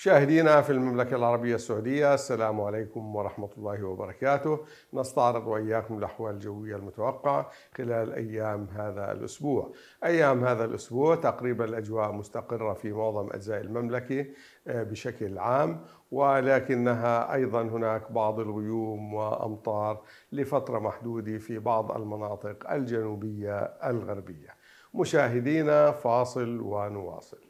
مشاهدينا في المملكة العربية السعودية السلام عليكم ورحمة الله وبركاته نستعرض وإياكم الأحوال الجوية المتوقعة خلال أيام هذا الأسبوع أيام هذا الأسبوع تقريبا الأجواء مستقرة في معظم أجزاء المملكة آه، بشكل عام ولكنها أيضا هناك بعض الغيوم وأمطار لفترة محدودة في بعض المناطق الجنوبية الغربية مشاهدينا فاصل ونواصل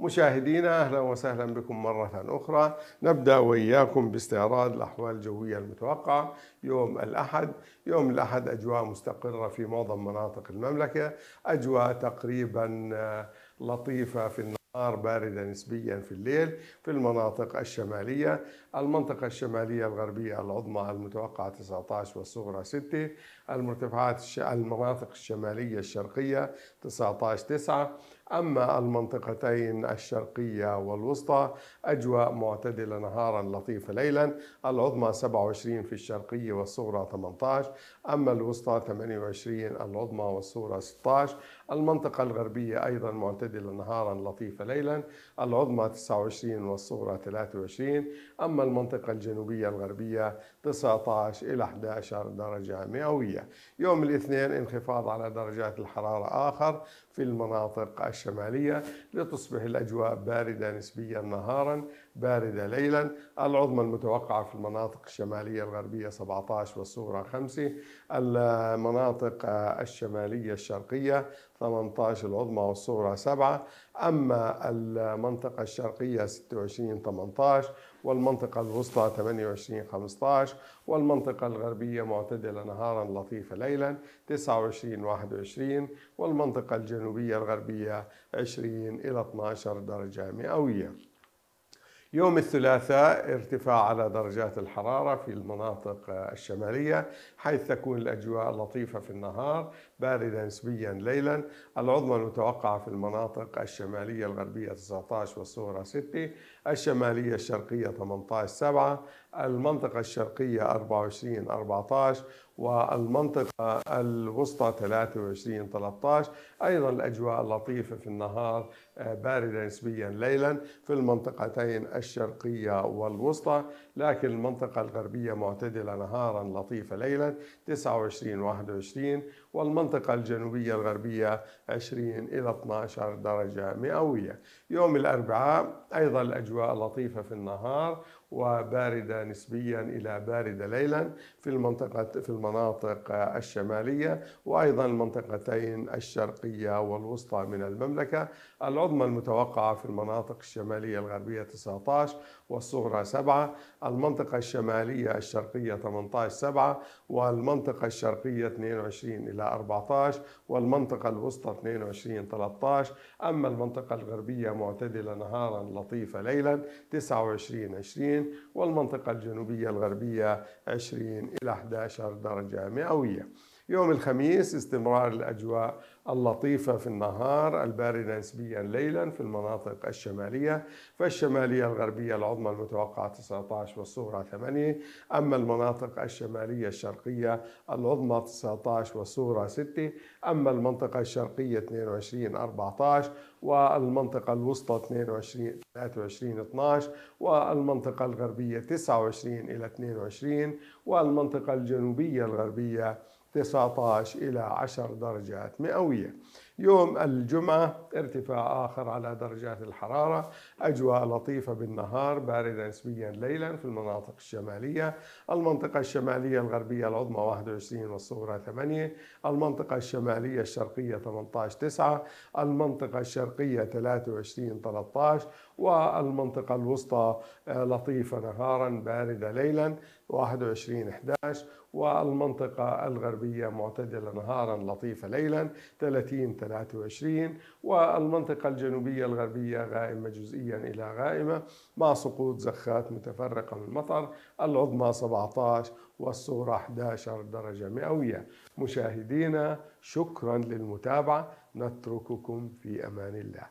مشاهدينا اهلا وسهلا بكم مره اخرى نبدا واياكم باستعراض الاحوال الجويه المتوقعه يوم الاحد يوم الاحد اجواء مستقره في معظم مناطق المملكه اجواء تقريبا آه، لطيفه في النهار باردة نسبيا في الليل في المناطق الشمالية المنطقة الشمالية الغربية العظمى المتوقعة 19 والصغرى 6 المرتفعات المناطق الشمالية الشرقية 19 9 أما المنطقتين الشرقية والوسطى أجواء معتدلة نهارا لطيفة ليلا العظمى 27 في الشرقية والصغرى 18 أما الوسطى 28 العظمى والصغرى 16 المنطقة الغربية أيضا معتدلة نهارا لطيفة ليلا العظمى 29 والصغرى 23 أما المنطقة الجنوبية الغربية 19 إلى 11 درجة مئوية يوم الاثنين انخفاض على درجات الحرارة آخر في المناطق الشرقية الشمالية لتصبح الأجواء باردة نسبيا نهارا باردة ليلا العظمى المتوقعة في المناطق الشمالية الغربية 17 والصغرى 5 المناطق الشمالية الشرقية 18 العظمى والصغرى 7 أما المنطقة الشرقية 26 18 والمنطقة الوسطى 28 15 والمنطقة الغربية معتدلة نهارا لطيفة ليلا 29 21 والمنطقة الجنوبية الغربية 20 إلى 12 درجة مئوية يوم الثلاثاء ارتفاع على درجات الحرارة في المناطق الشمالية حيث تكون الأجواء لطيفة في النهار باردة نسبيا ليلا العظمى المتوقعة في المناطق الشمالية الغربية 19 والصغرى 6 الشمالية الشرقية 18 7 المنطقة الشرقية 24 14 والمنطقة الوسطى 23 13 أيضا الأجواء لطيفة في النهار آه، باردة نسبيا ليلا في المنطقتين الشرقية والوسطى لكن المنطقة الغربية معتدلة نهارا لطيفة ليلا 29 21 والمنطقة الجنوبية الغربية 20 إلى 12 درجة مئوية يوم الأربعاء أيضا الأجواء لطيفة في النهار وباردة نسبيا إلى باردة ليلا في المنطقة في المناطق الشمالية وأيضا المنطقتين الشرقية والوسطى من المملكة العظمى المتوقعة في المناطق الشمالية الغربية 19 والصغرى 7 المنطقة الشمالية الشرقية 18 7 والمنطقة الشرقية 22 إلى 14 والمنطقة الوسطى 22 13 أما المنطقة الغربية معتدلة نهارا لطيفة ليلا 29 20 والمنطقة الجنوبية الغربية 20 إلى 11 درجة مئوية يوم الخميس استمرار الأجواء اللطيفة في النهار الباردة نسبيا ليلا في المناطق الشمالية فالشمالية الغربية العظمى المتوقعة 19 والصغرى 8 أما المناطق الشمالية الشرقية العظمى 19 والصغرى 6 أما المنطقة الشرقية 22 14 والمنطقة الوسطى 22 23 12 والمنطقة الغربية 29 إلى 22 والمنطقة الجنوبية الغربية 19 إلى 10 درجات مئوية يوم الجمعة ارتفاع آخر على درجات الحرارة أجواء لطيفة بالنهار باردة نسبيا ليلا في المناطق الشمالية المنطقة الشمالية الغربية العظمى 21 والصغرى 8 المنطقة الشمالية الشرقية 18 9 المنطقة الشرقية 23 13 والمنطقة الوسطى آه، لطيفة نهارا باردة ليلا 21 11 والمنطقة الغربية معتدلة نهارا لطيفة ليلا 30 2023 والمنطقة الجنوبية الغربية غائمة جزئيا إلى غائمة مع سقوط زخات متفرقة من المطر العظمى 17 والصغرى 11 درجة مئوية مشاهدينا شكرا للمتابعة نترككم في أمان الله